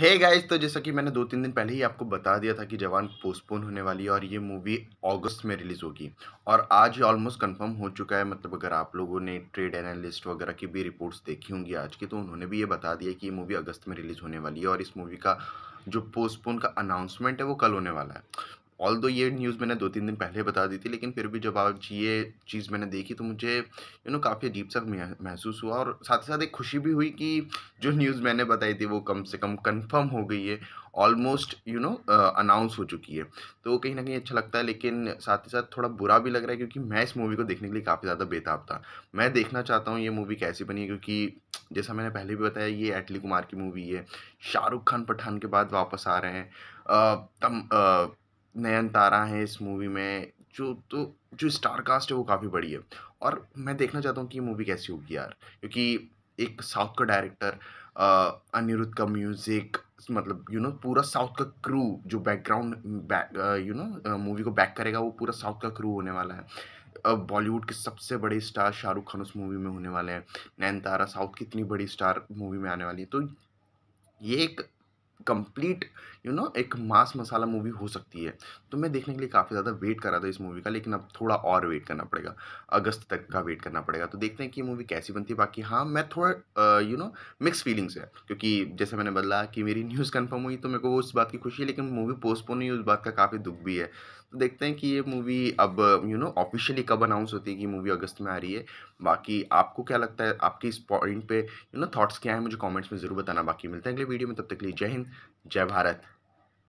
हे hey guys तो जैसा कि मैंने दो तीन दिन पहले ही आपको बता दिया था कि जवान पोस्टपोन होने वाली है और ये मूवी अगस्त में रिलीज़ होगी और आज ऑलमोस्ट कंफर्म हो चुका है मतलब अगर आप लोगों ने ट्रेड एनालिस्ट वगैरह की भी रिपोर्ट्स देखी होंगी आज की तो उन्होंने भी ये बता दिया कि ये मूवी अगस्त में रिलीज़ होने वाली है और इस मूवी का जो पोस्टपोन का अनाउंसमेंट है वो कल होने वाला है ऑल दो ये न्यूज़ मैंने दो तीन दिन पहले बता दी थी लेकिन फिर भी जब आज ये चीज़ मैंने देखी तो मुझे यू नो काफ़ी अजीब सा महसूस हुआ और साथ ही साथ एक खुशी भी हुई कि जो न्यूज़ मैंने बताई थी वो कम से कम कंफर्म हो गई है ऑलमोस्ट यू नो अनाउंस हो चुकी है तो कहीं ना कहीं अच्छा लगता है लेकिन साथ ही साथ थोड़ा बुरा भी लग रहा है क्योंकि मैं इस मूवी को देखने के लिए काफ़ी ज़्यादा बेताब था मैं देखना चाहता हूँ ये मूवी कैसी बनी है क्योंकि जैसा मैंने पहले भी बताया ये एटली कुमार की मूवी है शाहरुख खान पठान के बाद वापस आ रहे हैं तम नयन तारा हैं इस मूवी में जो तो जो स्टार कास्ट है वो काफ़ी बड़ी है और मैं देखना चाहता हूँ कि ये मूवी कैसी होगी यार क्योंकि एक साउथ का डायरेक्टर अनिरुद्ध का म्यूज़िक मतलब यू you नो know, पूरा साउथ का क्रू जो बैकग्राउंड यू नो मूवी को बैक करेगा वो पूरा साउथ का क्रू होने वाला है बॉलीवुड के सबसे बड़े स्टार शाहरुख खान उस मूवी में होने वाले हैं नैन तारा साउथ की इतनी बड़ी स्टार मूवी में आने वाली है तो ये एक कंप्लीट यू नो एक मास मसाला मूवी हो सकती है तो मैं देखने के लिए काफ़ी ज़्यादा वेट कर रहा था इस मूवी का लेकिन अब थोड़ा और वेट करना पड़ेगा अगस्त तक का वेट करना पड़ेगा तो देखते हैं कि मूवी कैसी बनती है बाकी हाँ मैं थोड़ा यू नो मिक्स फीलिंग्स है क्योंकि जैसे मैंने बदला कि मेरी न्यूज़ कन्फर्म हुई तो मेरे को उस बात की खुशी है लेकिन मूवी पोस्टपोन हुई उस बात का काफ़ी दुख भी है तो देखते हैं कि ये मूवी अब यू नो ऑफिशियली कब अनाउंस होती है कि मूवी अगस्त में आ रही है बाकी आपको क्या लगता है आपके इस पॉइंट पे यू नो थॉट्स क्या है मुझे कमेंट्स में ज़रूर बताना बाकी मिलते हैं अगले वीडियो में तब तक लिए जय हिंद जय भारत